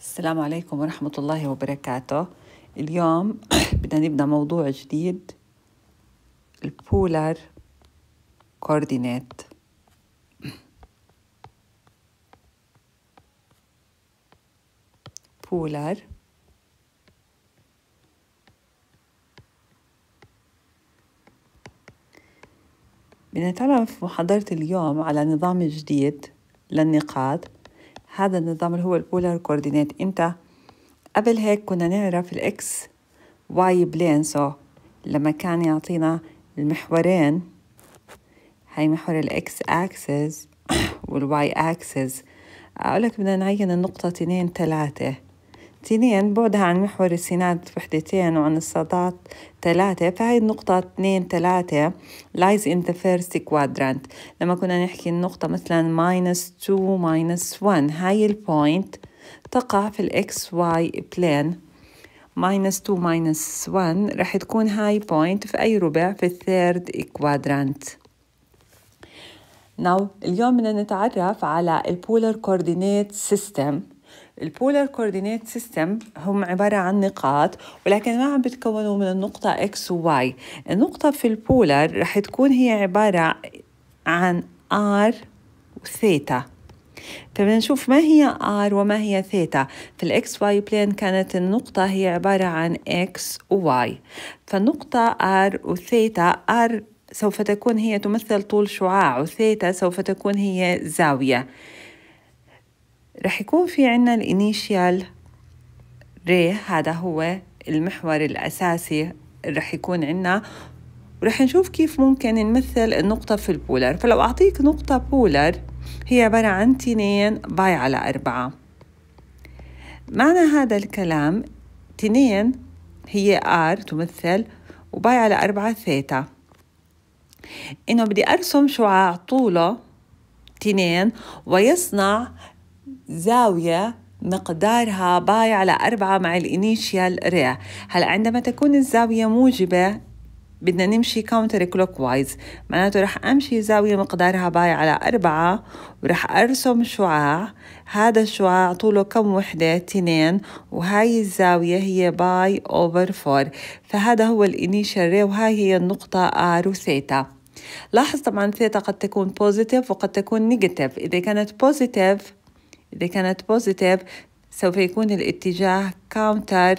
السلام عليكم ورحمة الله وبركاته اليوم بدنا نبدأ موضوع جديد البولار كوردينات بولار بنتعرف محاضرة اليوم على نظام جديد للنقاط هذا النظام اللي هو البولار كوردينات امتى قبل هيك كنا نعرف الاكس واي بلين سو لما كان يعطينا المحورين هاي محور الاكس اكسس والواي اكسس اقول لك بدنا نعين النقطة 2 3 الفلسطينيين بعدها عن محور السينات وحدتين وعن الصادات ثلاثة فهي النقطة اثنين ثلاثة lies in the first quadrant لما كنا نحكي النقطة مثلا minus two minus one هاي البوينت تقع في ال x y plane minus two minus one رح تكون هاي بوينت في أي ربع في الثيرد quadrant Now اليوم بدنا نتعرف على البولر كوردينيت سيستم البولر كوردينيت سيستم هم عبارة عن نقاط ولكن ما عم بتكونوا من النقطة X و Y النقطة في البولر رح تكون هي عبارة عن R وثيتا فبنشوف ما هي R وما هي ثيتا في الـ XY بلين كانت النقطة هي عبارة عن X و Y فالنقطة R وثيتا R سوف تكون هي تمثل طول شعاع وثيتا سوف تكون هي زاوية رح يكون في عنا الانيشيال ري هذا هو المحور الأساسي اللي رح يكون عنا ورح نشوف كيف ممكن نمثل النقطة في البولر فلو أعطيك نقطة بولر هي عبارة عن تنين باي على أربعة معنى هذا الكلام تنين هي ار تمثل وباي على أربعة ثيتا إنه بدي أرسم شعاع طوله تنين ويصنع زاوية مقدارها باي على أربعة مع الإنيشيال ريا هلأ عندما تكون الزاوية موجبة بدنا نمشي كاونتر كلوك وايز معناته رح أمشي زاوية مقدارها باي على أربعة ورح أرسم شعاع هذا الشعاع طوله كم وحدة تنين وهاي الزاوية هي باي أوفر فور فهذا هو الإنيشال ري وهاي هي النقطة آر وثيتا لاحظ طبعا ثيتا قد تكون بوزيتيف وقد تكون نيجاتيف إذا كانت بوزيتيف إذا كانت بوزيتيف سوف يكون الاتجاه كاونتر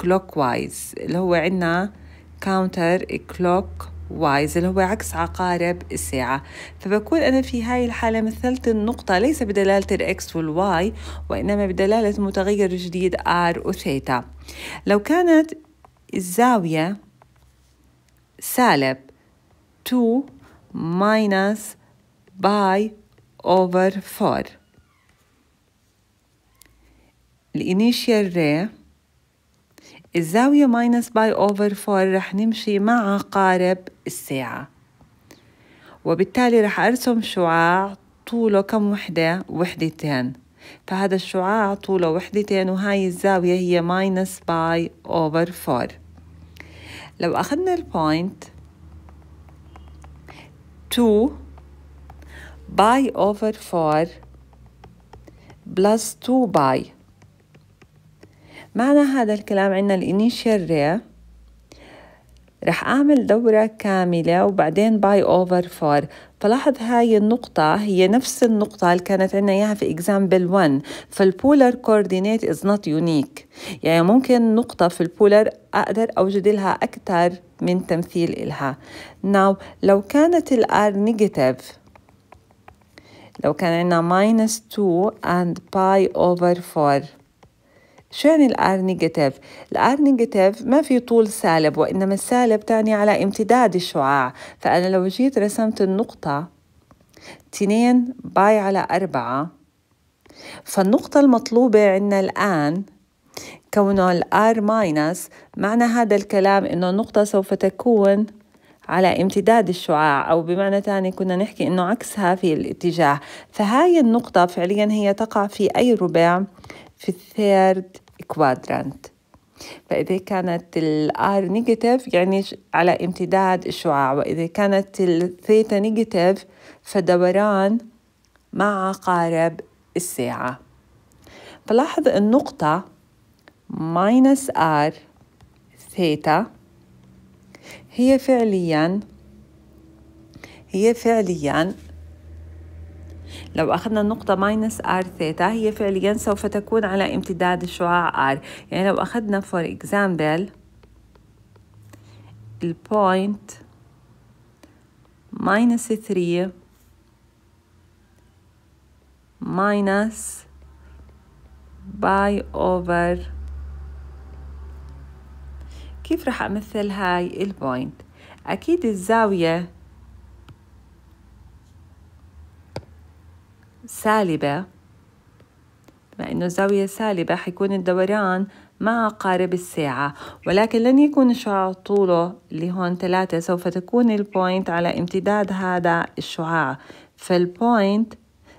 كلوك وايز اللي هو عندنا كاونتر كلوك وايز اللي هو عكس عقارب الساعة فبكون أنا في هاي الحالة مثلت النقطة ليس بدلالة الإكس والواي وإنما بدلالة متغير جديد R وثيتا لو كانت الزاوية سالب 2 minus باي over 4 الانيشيال ري الزاوية ماينس باي أوفر 4 رح نمشي مع قارب الساعة وبالتالي رح أرسم شعاع طوله كم وحدة وحدتين فهذا الشعاع طوله وحدتين وهاي الزاوية هي ماينس باي أوفر 4 لو أخذنا البوينت تو باي أوفر 4 بلس 2 باي معنى هذا الكلام عندنا الانيشال رير رح أعمل دورة كاملة وبعدين باي أوفر فور فلاحظ هاي النقطة هي نفس النقطة اللي كانت عندنا إياها في إكزامبل 1 فالبولر كوردينيت إز نوت يونيك يعني ممكن نقطة في البولر أقدر أوجد لها أكثر من تمثيل إلها ناو لو كانت الآر نيجاتيف لو كان عندنا minus 2 and باي over 4 شو يعني الار نيجاتيف؟ الار نيجاتيف ما في طول سالب وإنما السالب تعني على امتداد الشعاع فأنا لو جيت رسمت النقطة 2 باي على 4 فالنقطة المطلوبة عندنا الآن كونه الار ماينس معنى هذا الكلام إنه النقطة سوف تكون على امتداد الشعاع أو بمعنى تاني كنا نحكي إنه عكسها في الاتجاه فهاي النقطة فعليا هي تقع في أي ربع في الثيرد كوادرانت فإذا كانت الآر نيجاتيف يعني على امتداد الشعاع وإذا كانت الثيتا نيجاتيف فدوران مع عقارب الساعة فلاحظ النقطة ماينس آر ثيتا هي فعليا هي فعليا لو أخذنا النقطة ماينس R ثيتا هي فعليا سوف تكون على امتداد الشعاع R يعني لو أخذنا for example البوينت ماينس 3 ماينس باي اوفر كيف رح امثل هاي البوينت اكيد الزاويه سالبة بما أنه الزاوية سالبة حيكون الدوران مع قارب الساعة ولكن لن يكون الشعاع طوله اللي هون ثلاثة سوف تكون البوينت على امتداد هذا الشعاع فالبوينت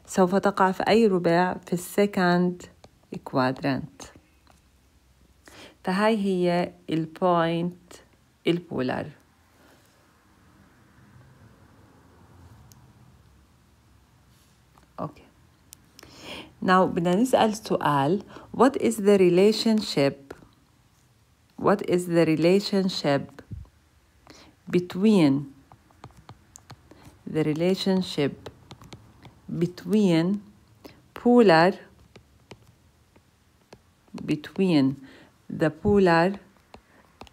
سوف تقع في أي ربع في السكند كوادرانت فهاي هي البوينت البولار Now بدنا نسأل سؤال What is the relationship What is the relationship between the relationship between polar between the polar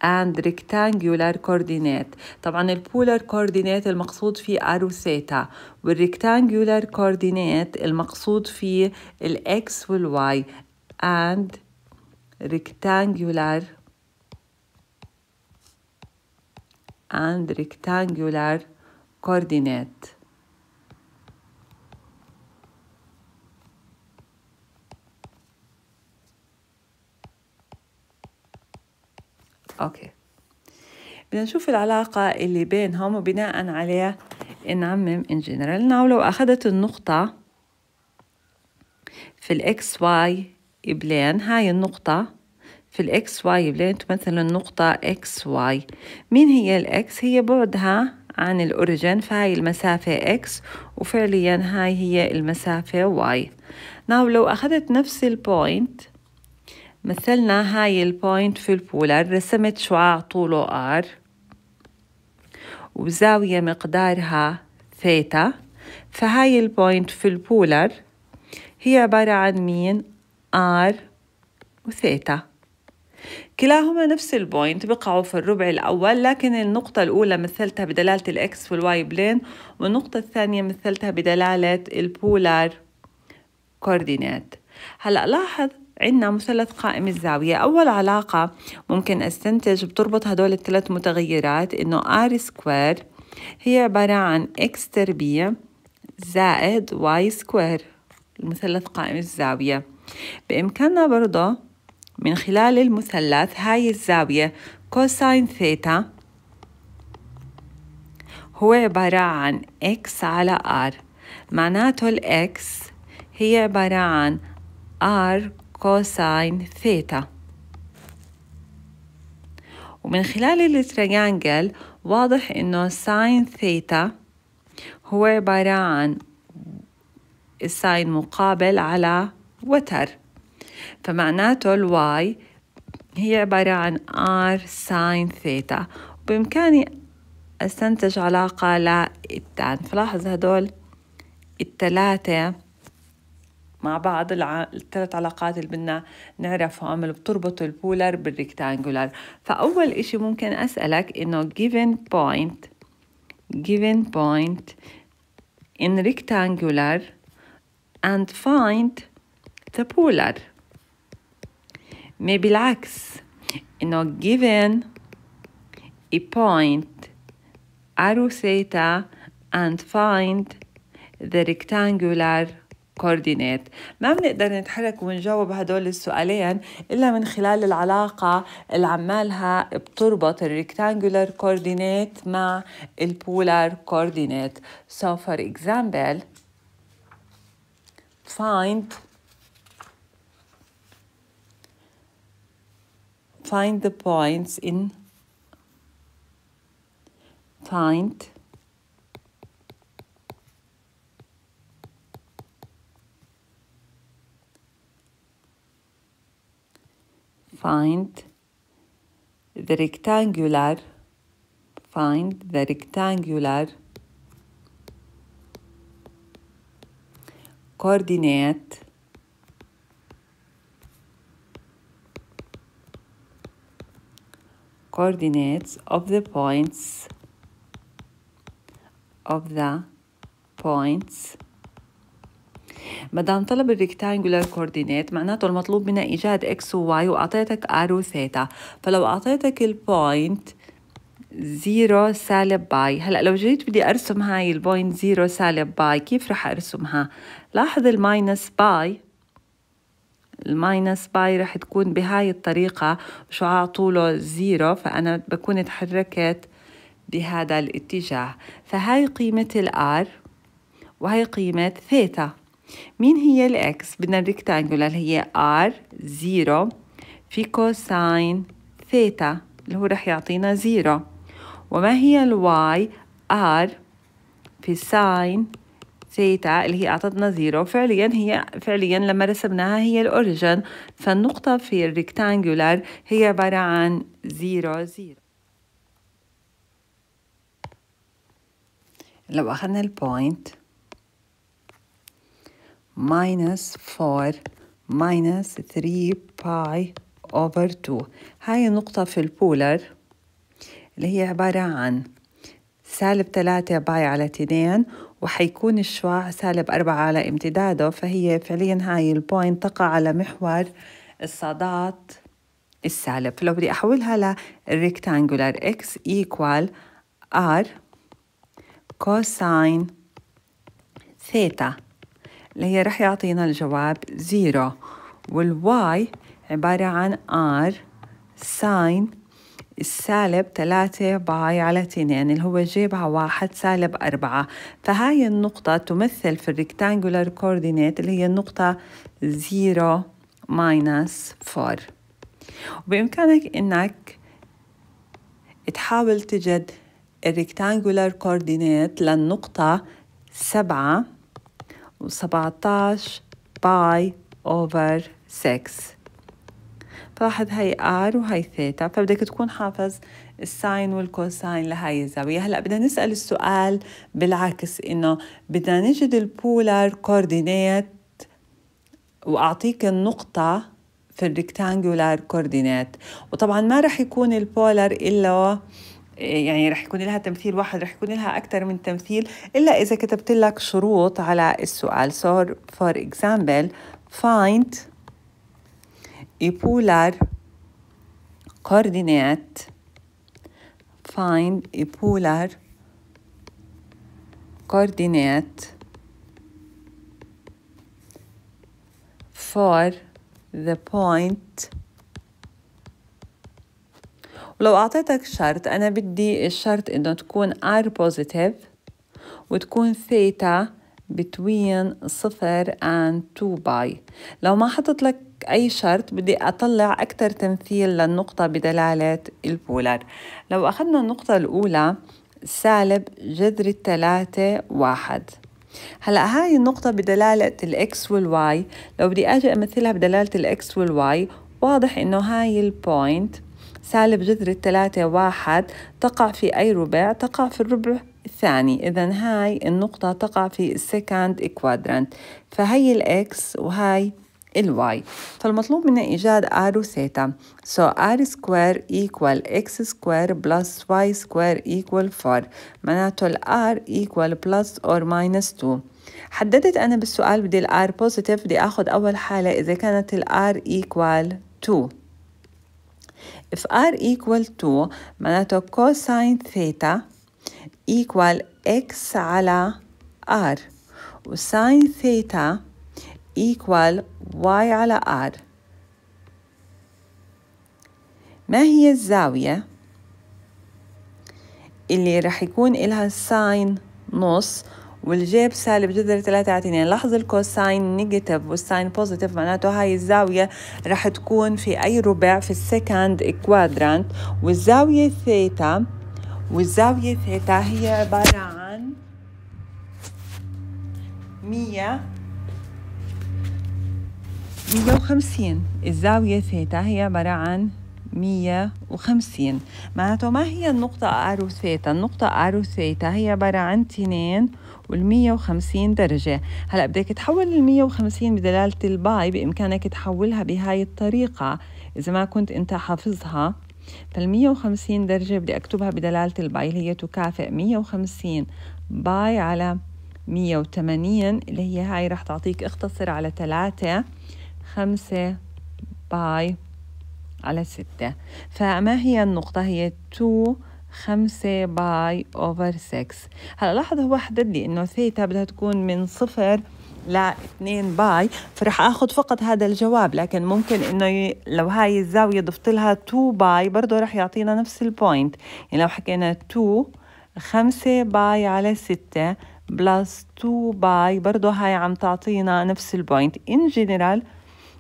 and rectangular coordinate طبعا البولر coordinate المقصود فيه ار وثيتا والريكتانجولار coordinate المقصود فيه الاكس والواي and rectangular and rectangular coordinate اوكي بدنا نشوف العلاقة اللي بينهم وبناء عليها نعمم in general now لو أخذت النقطة في الإكس واي بلين هاي النقطة في الإكس واي بلين تمثل النقطة إكس واي مين هي الإكس هي بعدها عن الأوريجين فهاي المسافة إكس وفعليا هاي هي المسافة واي now لو أخذت نفس البوينت مثلنا هاي البوينت في البولر رسمت شعاع طوله ار وزاوية مقدارها ثيتا فهاي البوينت في البولر هي عبارة عن مين ار وثيتا كلاهما نفس البوينت بقعوا في الربع الأول لكن النقطة الأولى مثلتها بدلالة الإكس والواي بلين والنقطة الثانية مثلتها بدلالة البولر كوردينات هلأ لاحظ عندنا مثلث قائم الزاوية أول علاقة ممكن أستنتج بتربط هدول الثلاث متغيرات إنه R سكوير هي عبارة عن X تربيع زائد Y سكوير المثلث قائم الزاوية بإمكاننا برضه من خلال المثلث هاي الزاوية كوساين ثيتا هو عبارة عن x على r معناته ال x هي عبارة عن r كوساين ثيتا ومن خلال التريانجل واضح انه ساين ثيتا هو عبارة عن الساين مقابل على وتر فمعناته الواي هي عبارة عن ار ساين ثيتا وبإمكاني استنتج علاقة للتان فلاحظ هدول التلاتة مع بعض الع... الثلاث علاقات اللي بدنا نعرفهم اللي بتربط البولر بالريكتانجولار فأول إشي ممكن أسألك إنه given point given point in rectangular and find the polar maybe العكس إنه given a point arrow theta and find the rectangular كوردينات ما بنقدر نتحرك ونجاوب هدول السؤالين إلا من خلال العلاقة اللي عمالها بتربط الريكتانجولار كوردينات مع البولار كوردينات so for example find find the points in find find the rectangular find the rectangular coordinate coordinates of the points of the points مدام طلب الريكتانجولار كوردينيت معناته المطلوب منا إيجاد إكس وواي وأعطيتك ار وثيتا فلو أعطيتك البوينت زيرو سالب باي هلا لو جيت بدي ارسم هاي البوينت زيرو سالب باي كيف رح ارسمها لاحظ الماينس باي الماينس باي رح تكون بهاي الطريقة شعاع طوله زيرو فأنا بكون تحركت بهذا الاتجاه فهاي قيمة الار وهي قيمة ثيتا مين هي الإكس؟ بدنا الريكتانجولر هي ار زيرو في كوساين ثيتا اللي هو رح يعطينا زيرو وما هي الواي ار في ساين ثيتا اللي هي أعطتنا زيرو فعليا هي فعليا لما رسمناها هي الأوريجن فالنقطة في الريكتانجولر هي عبارة عن زيرو زيرو لو أخذنا البوينت minus 4 minus 3 باي over 2 هاي النقطة في البولر اللي هي عبارة عن سالب 3 باي على 2 وحيكون الشعاع سالب 4 على امتداده فهي فعليا هاي البوينت تقع على محور الصادات السالب فلو بدي أحولها للريكتانجولار x equal r كوساين ثيتا اللي هي رح يعطينا الجواب زيرو والواي عبارة عن r ساين السالب ثلاثة باي على تنين يعني اللي هو جيبها واحد سالب أربعة فهاي النقطة تمثل في الريكتانجولار كوردينيت اللي هي النقطة زيرو ماينس فور وبإمكانك إنك تحاول تجد الريكتانجولار كوردينيت للنقطة سبعة و17 باي أوفر 6 فلاحظ هاي ار وهي ثيتا فبدك تكون حافظ الساين والكوساين لهاي الزاوية هلا بدنا نسأل السؤال بالعكس انه بدنا نجد البولار كوردينات واعطيك النقطة في الريكتانجولار كوردينات وطبعا ما رح يكون البولار الا يعني رح يكون لها تمثيل واحد رح يكون لها أكثر من تمثيل إلا إذا كتبت لك شروط على السؤال so for example find a polar coordinate find a polar coordinate for the point ولو أعطيتك شرط أنا بدي الشرط إنه تكون R positive وتكون ثيتا between صفر and 2 باي لو ما حطت لك أي شرط بدي أطلع أكثر تمثيل للنقطة بدلالة البولر لو أخذنا النقطة الأولى سالب جذر الثلاثة واحد هلا هاي النقطة بدلالة الإكس والواي لو بدي أجي أمثلها بدلالة الإكس والواي واضح إنه هاي البوينت سالب جذر الثلاثة واحد تقع في أي ربع تقع في الربع الثاني إذا هاي النقطة تقع في السكند كوادرانت فهي الإكس وهاي الواي فالمطلوب منا إيجاد R و ثيتا so R square equal X square plus Y square equal 4 معناته ال R equal plus or minus 2 حددت أنا بالسؤال بدي ال R positive بدي أخذ أول حالة إذا كانت ال R equal 2 if r equal to معناته cosine theta equal x على r وsine theta equal y على r ما هي الزاوية اللي رح يكون إلها ساين نص والجيب سالب جذر على يعني لاحظ الكوساين نيجاتيف والساين بوزيتيف معناته هاي الزاوية راح تكون في أي ربع في السكند كوادرانت والزاوية ثيتا والزاوية ثيتا هي عبارة عن 100 150 الزاوية ثيتا هي عبارة عن 150 معناته ما هي النقطة ار وثيتا النقطة ار وثيتا هي عبارة عن تنين وال 150 درجة هلا بدك تحول ال 150 بدلالة الباي بإمكانك تحولها بهاي الطريقة إذا ما كنت أنت حافظها فال 150 درجة بدي أكتبها بدلالة الباي اللي هي تكافئ 150 باي على 180 اللي هي هاي راح تعطيك اختصر على 3 5 باي على 6 فما هي النقطة هي 2 5 باي أوفر 6 هلا لاحظ هو حدد لي إنه ثيتا بدها تكون من صفر ل 2 باي فرح اخذ فقط هذا الجواب لكن ممكن انه ي... لو هاي الزاويه ضفت لها 2 باي برضه رح يعطينا نفس البوينت يعني لو حكينا 2 5 باي على 6 بلس 2 باي برضه هاي عم تعطينا نفس البوينت ان جنرال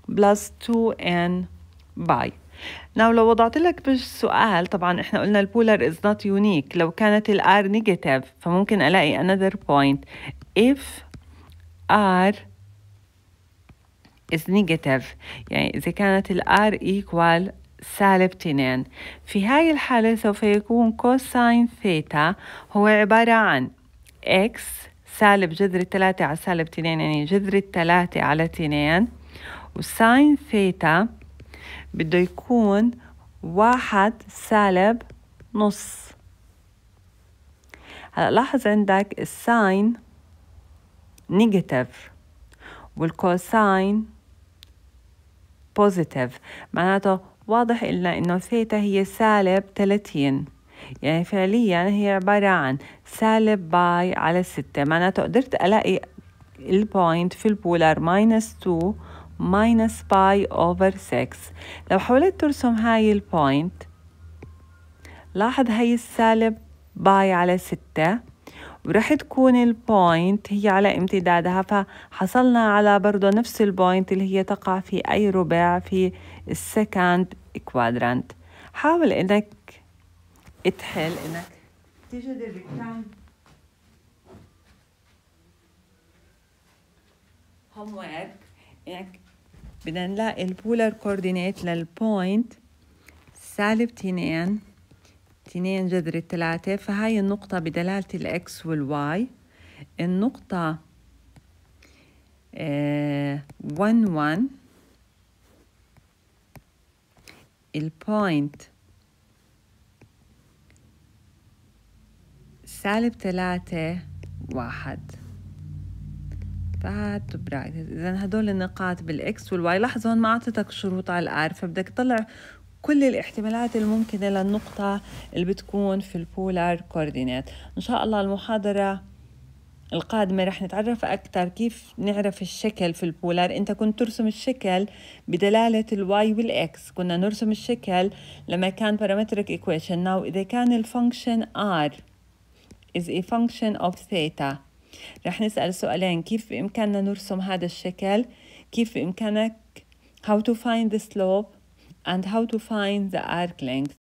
بلس 2 ان باي ناو لو وضعت لك بالسؤال طبعا احنا قلنا البولر از نوت يونيك لو كانت الار نيجاتيف فممكن الاقي another point if r is negative يعني اذا كانت الار equal سالب تنين في هاي الحالة سوف يكون كوساين ثيتا هو عبارة عن x سالب جذر الثلاثة على سالب تنين يعني جذر الثلاثة على تنين وساين ثيتا بده يكون واحد سالب نص هلا لاحظ عندك الساين نيجاتيف والكوساين بوزيتيف معناته واضح لنا انه ثيتا هي سالب 30 يعني فعليا هي عبارة عن سالب باي على ستة معناته قدرت الاقي البوينت في البولار ماينس 2 minus pi over 6 لو حاولت ترسم هاي البوينت لاحظ هاي السالب باي على 6 ورح تكون البوينت هي على امتدادها فحصلنا على برضه نفس البوينت اللي هي تقع في أي ربع في السكند كوادرانت حاول إنك تحل إنك تجد الريكتانج هوم وورك إنك بدنا نلاقي البولر كوردينيت للبوينت سالب تنين تنين جذر التلاتة فهاي النقطة بدلالة الإكس والواي النقطة اه ون ون البوينت سالب تلاتة واحد فات برايت اذا هدول النقاط بالاكس والواي لاحظوا هون ما اعطيتك شروط على الار فبدك تطلع كل الاحتمالات الممكنة للنقطة اللي بتكون في البولار كوردينات ان شاء الله المحاضرة القادمة رح نتعرف أكثر كيف نعرف الشكل في البولار أنت كنت ترسم الشكل بدلالة الواي والإكس كنا نرسم الشكل لما كان parametric equation now إذا كان الفونكشن r is a function of theta رح نسأل سؤالين كيف بإمكاننا نرسم هذا الشكل كيف بإمكانك how to find the slope and how to find the arc length